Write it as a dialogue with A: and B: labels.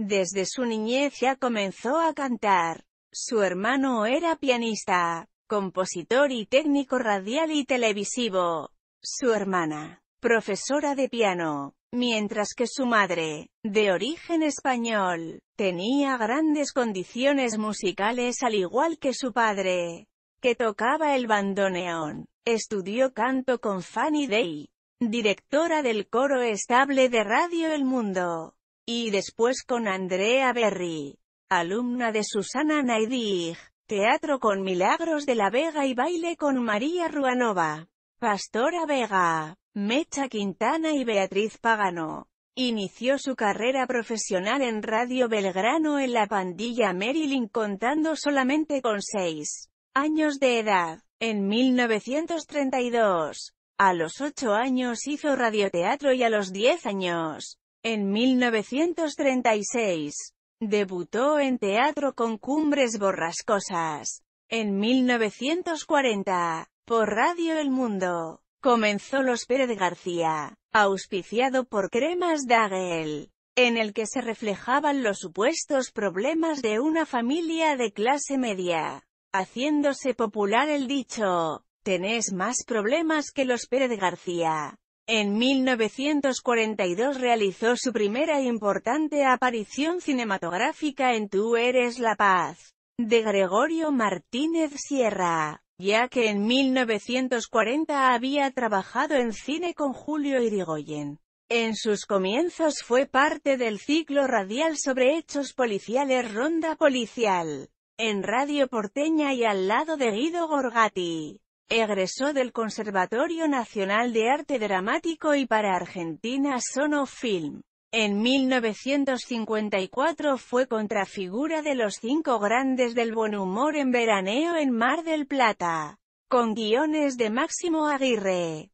A: Desde su niñez ya comenzó a cantar. Su hermano era pianista, compositor y técnico radial y televisivo. Su hermana, profesora de piano, mientras que su madre, de origen español, tenía grandes condiciones musicales al igual que su padre, que tocaba el bandoneón. Estudió canto con Fanny Day, directora del coro estable de Radio El Mundo y después con Andrea Berry, alumna de Susana Naidig, teatro con Milagros de la Vega y baile con María Ruanova, Pastora Vega, Mecha Quintana y Beatriz Pagano. Inició su carrera profesional en Radio Belgrano en la pandilla Marilyn contando solamente con seis años de edad. En 1932, a los ocho años hizo radioteatro y a los diez años, en 1936, debutó en teatro con Cumbres Borrascosas. En 1940, por Radio El Mundo, comenzó Los Pérez García, auspiciado por Cremas Dagel, en el que se reflejaban los supuestos problemas de una familia de clase media, haciéndose popular el dicho, tenés más problemas que los Pérez García. En 1942 realizó su primera importante aparición cinematográfica en Tú eres la paz, de Gregorio Martínez Sierra, ya que en 1940 había trabajado en cine con Julio Irigoyen. En sus comienzos fue parte del ciclo radial sobre hechos policiales Ronda Policial, en Radio Porteña y al lado de Guido Gorgati. Egresó del Conservatorio Nacional de Arte Dramático y para Argentina Sono Film. En 1954 fue contrafigura de los cinco grandes del buen humor en veraneo en Mar del Plata, con guiones de Máximo Aguirre.